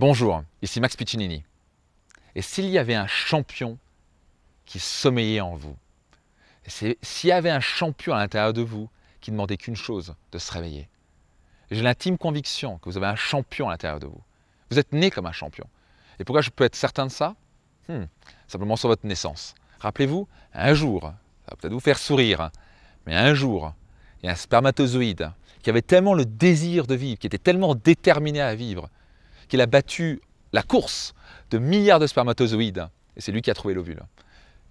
Bonjour, ici Max Piccinini. Et s'il y avait un champion qui sommeillait en vous, s'il y avait un champion à l'intérieur de vous qui ne demandait qu'une chose, de se réveiller, j'ai l'intime conviction que vous avez un champion à l'intérieur de vous. Vous êtes né comme un champion. Et pourquoi je peux être certain de ça hmm, Simplement sur votre naissance. Rappelez-vous, un jour, ça va peut-être vous faire sourire, mais un jour, il y a un spermatozoïde qui avait tellement le désir de vivre, qui était tellement déterminé à vivre, qu'il a battu la course de milliards de spermatozoïdes, et c'est lui qui a trouvé l'ovule.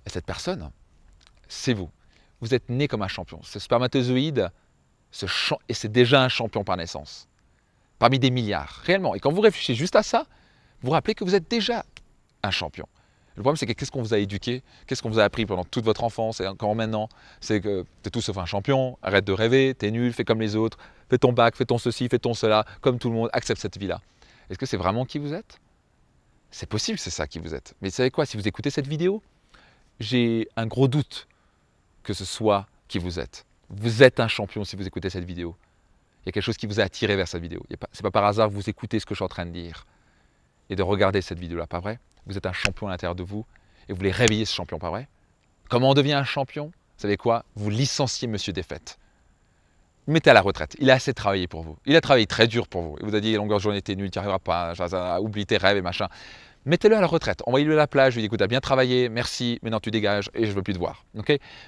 Et cette personne, c'est vous. Vous êtes né comme un champion. Ce spermatozoïde, et c'est déjà un champion par naissance, parmi des milliards, réellement. Et quand vous réfléchissez juste à ça, vous vous rappelez que vous êtes déjà un champion. Le problème, c'est qu'est-ce qu'on vous a éduqué Qu'est-ce qu'on vous a appris pendant toute votre enfance et encore maintenant C'est que t'es tout sauf un champion, arrête de rêver, t'es nul, fais comme les autres, fais ton bac, fais ton ceci, fais ton cela, comme tout le monde, accepte cette vie-là. Est-ce que c'est vraiment qui vous êtes C'est possible, c'est ça qui vous êtes. Mais vous savez quoi Si vous écoutez cette vidéo, j'ai un gros doute que ce soit qui vous êtes. Vous êtes un champion si vous écoutez cette vidéo. Il y a quelque chose qui vous a attiré vers cette vidéo. Ce n'est pas par hasard que vous écoutez ce que je suis en train de dire et de regarder cette vidéo-là, pas vrai Vous êtes un champion à l'intérieur de vous et vous voulez réveiller ce champion, pas vrai Comment on devient un champion Vous savez quoi Vous licenciez Monsieur Défaite mettez à la retraite. Il a assez travaillé pour vous. Il a travaillé très dur pour vous. Il vous a dit, longueur de journée, t'es nul, tu n'y arriveras pas, hein, oublie tes rêves et machin. Mettez-le à la retraite. Envoyez-le à la plage. Lui dis, écoute, t'as bien travaillé, merci, maintenant tu dégages et je ne veux plus te voir.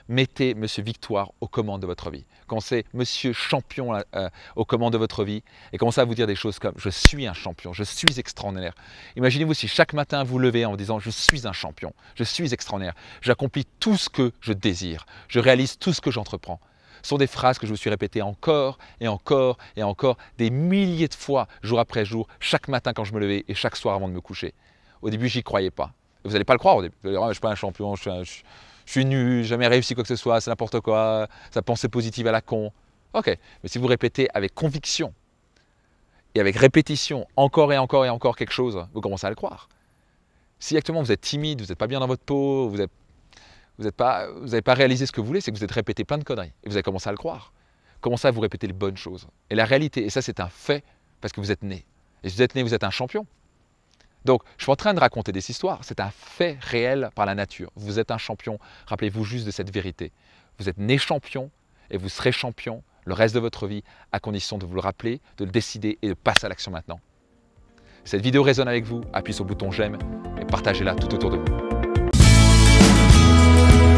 Mettez Monsieur Victoire aux commandes de votre vie. Commencez Monsieur Champion euh, euh, aux commandes de votre vie et commencez à vous dire des choses comme je suis un champion, je suis extraordinaire. Imaginez-vous si chaque matin vous levez en vous disant je suis un champion, je suis extraordinaire, j'accomplis tout ce que je désire, je réalise tout ce que j'entreprends sont des phrases que je me suis répétées encore et encore et encore des milliers de fois, jour après jour, chaque matin quand je me levais et chaque soir avant de me coucher. Au début, j'y croyais pas. Vous n'allez pas le croire au début. Vous allez dire, ah, je suis pas un champion, je suis, nu, je, jamais réussi quoi que ce soit, c'est n'importe quoi, sa pensée positive à la con. Ok, mais si vous répétez avec conviction et avec répétition encore et encore et encore quelque chose, vous commencez à le croire. Si actuellement vous êtes timide, vous n'êtes pas bien dans votre peau, vous n'êtes vous n'avez pas, réalisé ce que vous voulez, c'est que vous êtes répété plein de conneries. Et vous avez commencé à le croire. Commencez à vous répéter les bonnes choses. Et la réalité, et ça c'est un fait, parce que vous êtes né. Et si vous êtes né, vous êtes un champion. Donc, je suis en train de raconter des histoires. C'est un fait réel par la nature. Vous êtes un champion. Rappelez-vous juste de cette vérité. Vous êtes né champion et vous serez champion le reste de votre vie, à condition de vous le rappeler, de le décider et de passer à l'action maintenant. Cette vidéo résonne avec vous, appuyez sur le bouton j'aime et partagez-la tout autour de vous. you